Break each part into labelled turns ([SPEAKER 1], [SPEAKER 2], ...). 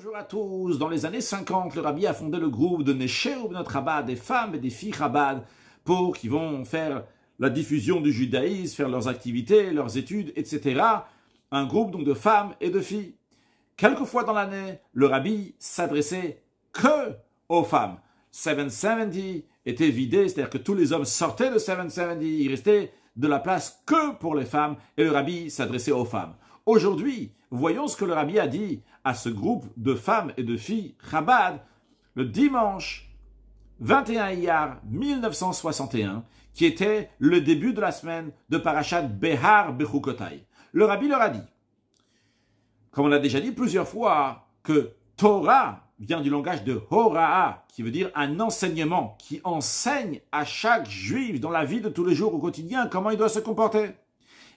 [SPEAKER 1] Bonjour à tous. Dans les années 50, le rabbi a fondé le groupe de ou notre Rabbah, des femmes et des filles Rabbah, pour qui vont faire la diffusion du judaïsme, faire leurs activités, leurs études, etc. Un groupe donc de femmes et de filles. Quelquefois dans l'année, le rabbi s'adressait que aux femmes. 770 était vidé, c'est-à-dire que tous les hommes sortaient de 770, il restait de la place que pour les femmes, et le rabbi s'adressait aux femmes. Aujourd'hui, voyons ce que le rabbi a dit ce groupe de femmes et de filles Chabad le dimanche 21 Iyar 1961, qui était le début de la semaine de parashat Behar Bechukotai. Le rabbi leur a dit, comme on l'a déjà dit plusieurs fois, que Torah vient du langage de Hora'a, qui veut dire un enseignement, qui enseigne à chaque juif dans la vie de tous les jours au quotidien comment il doit se comporter.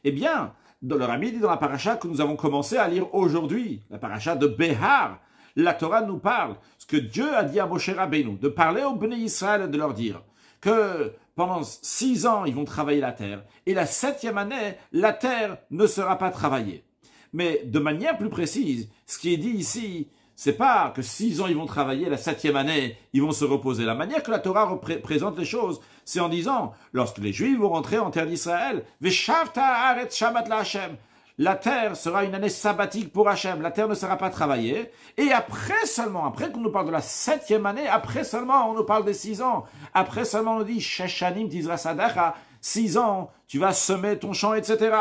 [SPEAKER 1] Eh bien, dans le Rami dit dans la paracha que nous avons commencé à lire aujourd'hui, la paracha de Behar. La Torah nous parle, ce que Dieu a dit à Moshe Rabbeinu, de parler aux béné Israël et de leur dire que pendant six ans, ils vont travailler la terre, et la septième année, la terre ne sera pas travaillée. Mais de manière plus précise, ce qui est dit ici, c'est pas que six ans ils vont travailler, la septième année ils vont se reposer. La manière que la Torah représente les choses, c'est en disant, lorsque les Juifs vont rentrer en terre d'Israël, la terre sera une année sabbatique pour Hachem, la terre ne sera pas travaillée, et après seulement, après qu'on nous parle de la septième année, après seulement on nous parle des six ans, après seulement on nous dit, six ans, tu vas semer ton champ, etc.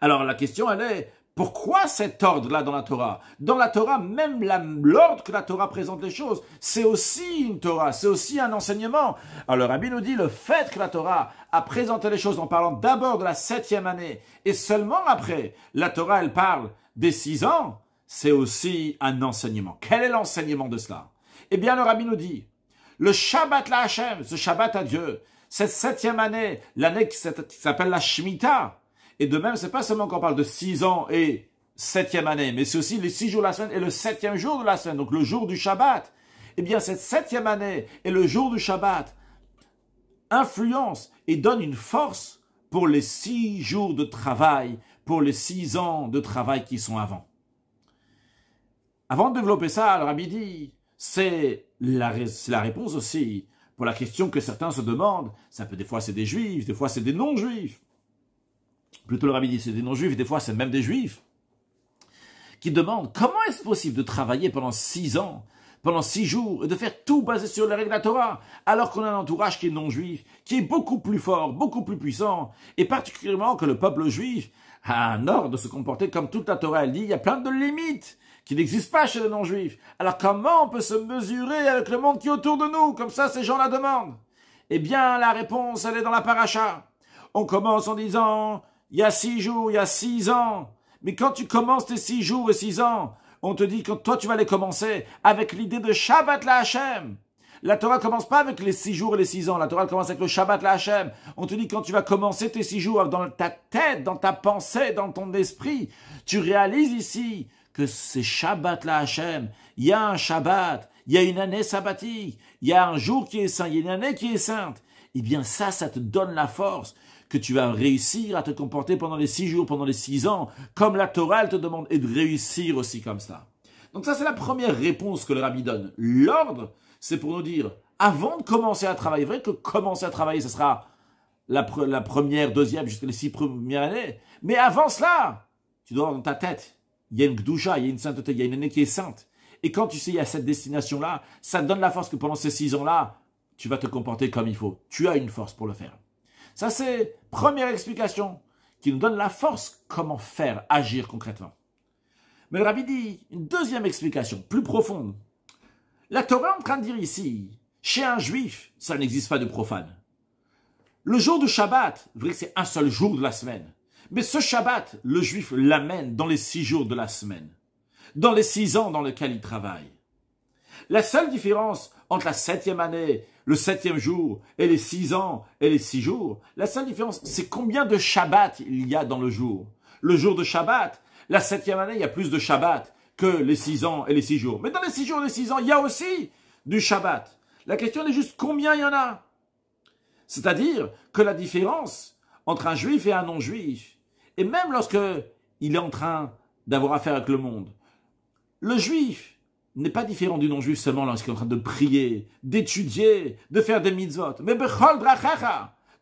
[SPEAKER 1] Alors la question elle est, pourquoi cet ordre-là dans la Torah Dans la Torah, même l'ordre que la Torah présente les choses, c'est aussi une Torah, c'est aussi un enseignement. Alors Rabbi nous dit, le fait que la Torah a présenté les choses en parlant d'abord de la septième année, et seulement après, la Torah, elle parle des six ans, c'est aussi un enseignement. Quel est l'enseignement de cela Eh bien, le Rabbi nous dit, le Shabbat la Hachem, ce Shabbat à Dieu, cette septième année, l'année qui s'appelle la Shemitah, et de même, c'est pas seulement qu'on parle de six ans et septième année, mais c'est aussi les six jours de la semaine et le septième jour de la semaine, donc le jour du Shabbat. Eh bien, cette septième année et le jour du Shabbat influencent et donnent une force pour les six jours de travail, pour les six ans de travail qui sont avant. Avant de développer ça, alors rabbi dit, c'est la, la réponse aussi pour la question que certains se demandent. Ça peut des fois c'est des juifs, des fois c'est des non-juifs le rabbi dit, c'est des non-juifs, des fois c'est même des juifs, qui demandent comment est-ce possible de travailler pendant six ans, pendant six jours, et de faire tout basé sur les règles de la Torah, alors qu'on a un entourage qui est non-juif, qui est beaucoup plus fort, beaucoup plus puissant, et particulièrement que le peuple juif a un ordre de se comporter comme toute la Torah, elle dit, il y a plein de limites qui n'existent pas chez les non-juifs. Alors comment on peut se mesurer avec le monde qui est autour de nous Comme ça, ces gens la demandent. Eh bien, la réponse, elle est dans la paracha. On commence en disant il y a six jours, il y a six ans. Mais quand tu commences tes six jours et six ans, on te dit que toi tu vas les commencer avec l'idée de Shabbat la Hachem. La Torah commence pas avec les six jours et les six ans. La Torah commence avec le Shabbat la Hachem. On te dit quand tu vas commencer tes six jours dans ta tête, dans ta pensée, dans ton esprit, tu réalises ici que c'est Shabbat la Hachem. Il y a un Shabbat, il y a une année sabbatique, il y a un jour qui est saint, il y a une année qui est sainte. Eh bien ça, ça te donne la force que tu vas réussir à te comporter pendant les six jours, pendant les six ans, comme la Torah te demande, et de réussir aussi comme ça. Donc ça, c'est la première réponse que le rabbi donne. L'ordre, c'est pour nous dire, avant de commencer à travailler, vrai que commencer à travailler, ce sera la, première, deuxième, jusqu'à les six premières années, mais avant cela, tu dois dans ta tête, il y a une gdoucha, il y a une sainteté, il y a une année qui est sainte. Et quand tu sais, il y a cette destination-là, ça te donne la force que pendant ces six ans-là, tu vas te comporter comme il faut. Tu as une force pour le faire. Ça, c'est première explication qui nous donne la force, comment faire, agir concrètement. Mais le rabbi dit une deuxième explication, plus profonde. La Torah est en train de dire ici, chez un juif, ça n'existe pas de profane. Le jour du Shabbat, vrai c'est un seul jour de la semaine. Mais ce Shabbat, le juif l'amène dans les six jours de la semaine, dans les six ans dans lesquels il travaille. La seule différence entre la septième année, le septième jour, et les six ans, et les six jours, la seule différence, c'est combien de Shabbat il y a dans le jour. Le jour de Shabbat, la septième année, il y a plus de Shabbat que les six ans et les six jours. Mais dans les six jours et les six ans, il y a aussi du Shabbat. La question est juste combien il y en a. C'est-à-dire que la différence entre un juif et un non-juif, et même lorsque il est en train d'avoir affaire avec le monde, le juif, n'est pas différent du non-juif seulement lorsqu'il est en train de prier, d'étudier, de faire des mitzvot. Mais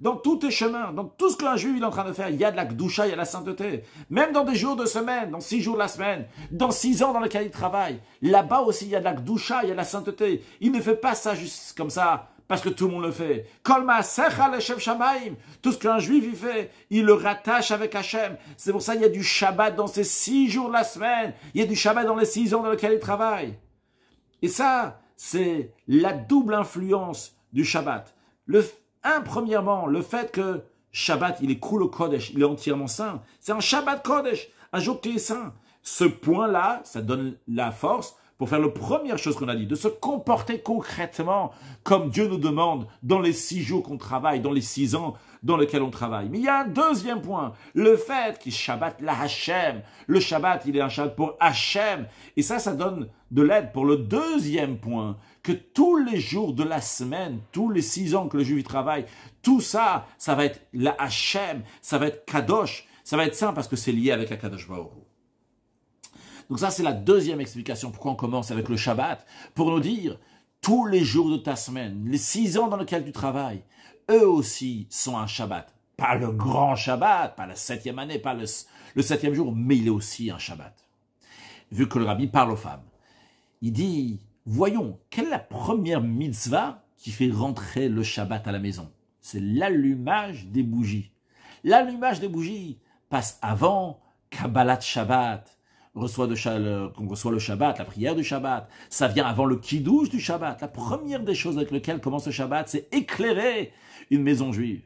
[SPEAKER 1] dans tous tes chemins, dans tout ce qu'un juif est en train de faire, il y a de la gdoucha, il y a de la sainteté. Même dans des jours de semaine, dans six jours de la semaine, dans six ans dans lesquels il travaille, là-bas aussi il y a de la gdoucha, il y a de la sainteté. Il ne fait pas ça juste comme ça parce que tout le monde le fait. Tout ce qu'un juif y fait, il le rattache avec Hachem. C'est pour ça qu'il y a du Shabbat dans ces six jours de la semaine. Il y a du Shabbat dans les six ans dans lesquels il travaille. Et ça, c'est la double influence du Shabbat. un, premièrement, le fait que Shabbat, il est cool au Kodesh, il est entièrement saint. C'est un Shabbat Kodesh, un jour qui est saint. Ce point-là, ça donne la force pour faire la première chose qu'on a dit, de se comporter concrètement comme Dieu nous demande dans les six jours qu'on travaille, dans les six ans dans lesquels on travaille. Mais il y a un deuxième point, le fait qu'il Shabbat la Hachem. Le Shabbat, il est un Shabbat pour Hachem. Et ça, ça donne de l'aide pour le deuxième point, que tous les jours de la semaine, tous les six ans que le Juif travaille, tout ça, ça va être la Hachem, ça va être Kadosh, ça va être saint parce que c'est lié avec la Kadosh donc ça, c'est la deuxième explication pourquoi on commence avec le Shabbat, pour nous dire, tous les jours de ta semaine, les six ans dans lesquels tu travailles, eux aussi sont un Shabbat. Pas le grand Shabbat, pas la septième année, pas le, septième jour, mais il est aussi un Shabbat. Vu que le rabbi parle aux femmes, il dit, voyons, quelle est la première mitzvah qui fait rentrer le Shabbat à la maison C'est l'allumage des bougies. L'allumage des bougies passe avant Kabbalat Shabbat, reçoit, de, qu'on reçoit le Shabbat, la prière du Shabbat. Ça vient avant le kidouche du Shabbat. La première des choses avec lesquelles commence le Shabbat, c'est éclairer une maison juive.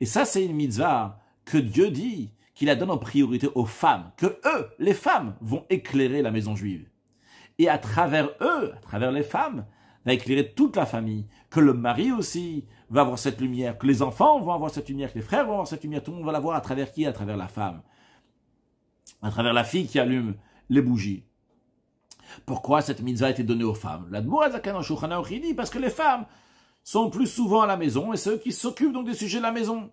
[SPEAKER 1] Et ça, c'est une mitzvah que Dieu dit, qu'il la donne en priorité aux femmes, que eux, les femmes, vont éclairer la maison juive. Et à travers eux, à travers les femmes, va éclairer toute la famille, que le mari aussi va avoir cette lumière, que les enfants vont avoir cette lumière, que les frères vont avoir cette lumière, tout le monde va la voir à travers qui À travers la femme à travers la fille qui allume les bougies. Pourquoi cette minza a été donnée aux femmes parce que les femmes sont plus souvent à la maison et ceux qui s'occupent donc des sujets de la maison.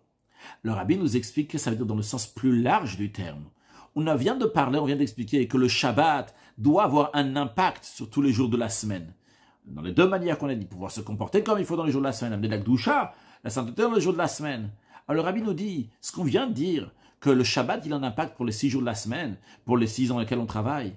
[SPEAKER 1] Le rabbi nous explique que ça veut dire dans le sens plus large du terme. On vient de parler, on vient d'expliquer que le Shabbat doit avoir un impact sur tous les jours de la semaine. Dans les deux manières qu'on a dit, pouvoir se comporter comme il faut dans les jours de la semaine, la doucha, la sainteté dans jours de la semaine. Alors le rabbi nous dit, ce qu'on vient de dire, que le Shabbat, il a un impact pour les six jours de la semaine, pour les six ans dans lesquels on travaille,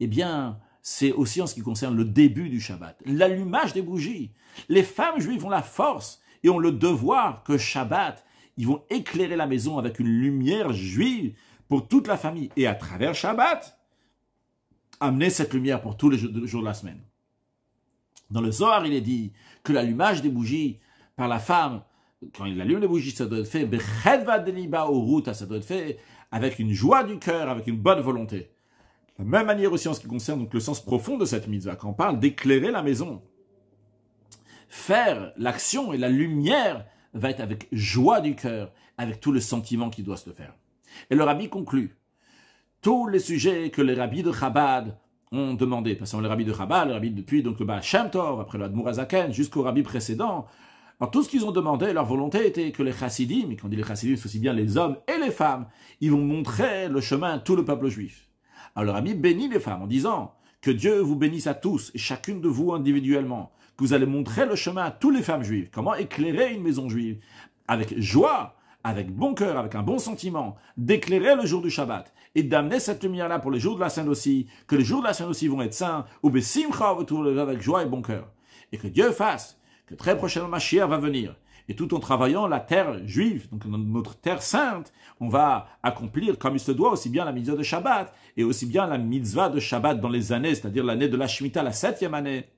[SPEAKER 1] eh bien, c'est aussi en ce qui concerne le début du Shabbat, l'allumage des bougies. Les femmes juives ont la force et ont le devoir que Shabbat, ils vont éclairer la maison avec une lumière juive pour toute la famille. Et à travers Shabbat, amener cette lumière pour tous les jours de la semaine. Dans le Zohar, il est dit que l'allumage des bougies par la femme, quand il allume les bougies, ça doit être fait, ça doit fait avec une joie du cœur, avec une bonne volonté. De la même manière aussi en ce qui concerne donc le sens profond de cette mitzvah, quand on parle d'éclairer la maison, faire l'action et la lumière va être avec joie du cœur, avec tout le sentiment qui doit se faire. Et le rabbi conclut, tous les sujets que les rabbis de Chabad ont demandé, passant les rabbis de Chabad, le rabbi depuis donc le Baal Shem après le Admurazaken, jusqu'au rabbi précédent, tout ce qu'ils ont demandé, leur volonté était que les chassidim, et quand on dit les chassidim, c'est aussi bien les hommes et les femmes, ils vont montrer le chemin à tout le peuple juif. Alors ami bénit les femmes en disant que Dieu vous bénisse à tous, et chacune de vous individuellement, que vous allez montrer le chemin à toutes les femmes juives, comment éclairer une maison juive, avec joie, avec bon cœur, avec un bon sentiment, d'éclairer le jour du Shabbat et d'amener cette lumière-là pour les jours de la Sainte aussi, que les jours de la Sainte aussi vont être saints, ou besimcha, avec joie et bon cœur. Et que Dieu fasse que très prochainement Mashiach va venir. Et tout en travaillant la terre juive, donc notre terre sainte, on va accomplir comme il se doit aussi bien la mitzvah de Shabbat et aussi bien la mitzvah de Shabbat dans les années, c'est-à-dire l'année de la Shemitah, la septième année.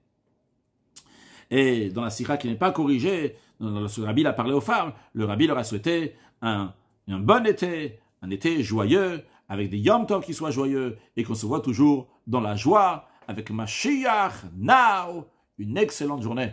[SPEAKER 1] Et dans la Sira qui n'est pas corrigée, le rabbi a parlé aux femmes, le rabbi leur a souhaité un, un bon été, un été joyeux, avec des Yom Tov qui soient joyeux et qu'on se voit toujours dans la joie avec Mashiach Now, une excellente journée.